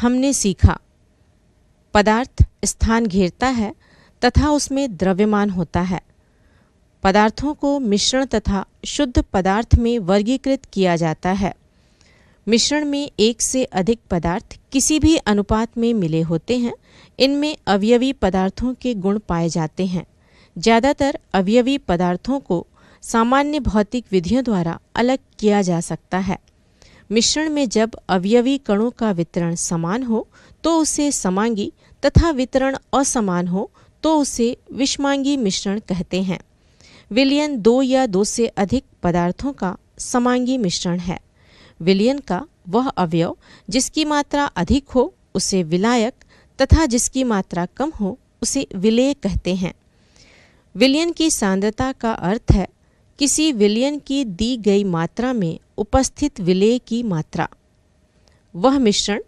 हमने सीखा पदार्थ स्थान घेरता है तथा उसमें द्रव्यमान होता है पदार्थों को मिश्रण तथा शुद्ध पदार्थ में वर्गीकृत किया जाता है मिश्रण में एक से अधिक पदार्थ किसी भी अनुपात में मिले होते हैं इनमें अवयवी पदार्थों के गुण पाए जाते हैं ज़्यादातर अवयवी पदार्थों को सामान्य भौतिक विधियों द्वारा अलग किया जा सकता है मिश्रण में जब अवयवी कणों का वितरण समान हो तो उसे समांगी तथा वितरण असमान हो तो उसे विषमांगी मिश्रण कहते हैं विलियन दो या दो से अधिक पदार्थों का समांगी मिश्रण है विलियन का वह अवयव जिसकी मात्रा अधिक हो उसे विलायक तथा जिसकी मात्रा कम हो उसे विलेय कहते हैं विलियन की सांद्रता का अर्थ है किसी विलियन की दी गई मात्रा में उपस्थित विलेय की मात्रा वह मिश्रण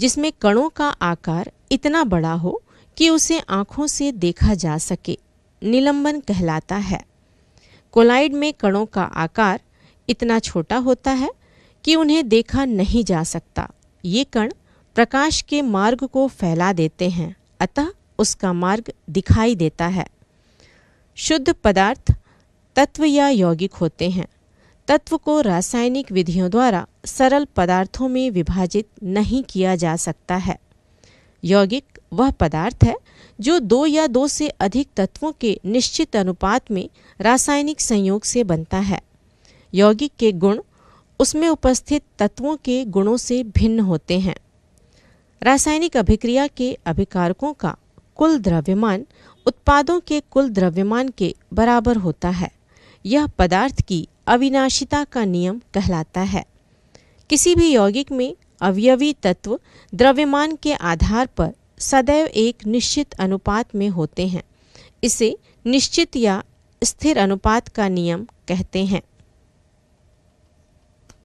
जिसमें कणों का आकार इतना बड़ा हो कि उसे आंखों से देखा जा सके निलंबन कहलाता है कोलाइड में कणों का आकार इतना छोटा होता है कि उन्हें देखा नहीं जा सकता ये कण प्रकाश के मार्ग को फैला देते हैं अतः उसका मार्ग दिखाई देता है शुद्ध पदार्थ तत्व या यौगिक होते हैं तत्व को रासायनिक विधियों द्वारा सरल पदार्थों में विभाजित नहीं किया जा सकता है यौगिक वह पदार्थ है जो दो या दो से अधिक तत्वों के निश्चित अनुपात में रासायनिक संयोग से बनता है यौगिक के गुण उसमें उपस्थित तत्वों के गुणों से भिन्न होते हैं रासायनिक अभिक्रिया के अभिकारकों का कुल द्रव्यमान उत्पादों के कुल द्रव्यमान के बराबर होता है यह पदार्थ की अविनाशिता का नियम कहलाता है किसी भी यौगिक में अवयवी तत्व द्रव्यमान के आधार पर सदैव एक निश्चित अनुपात में होते हैं इसे निश्चित या स्थिर अनुपात का नियम कहते हैं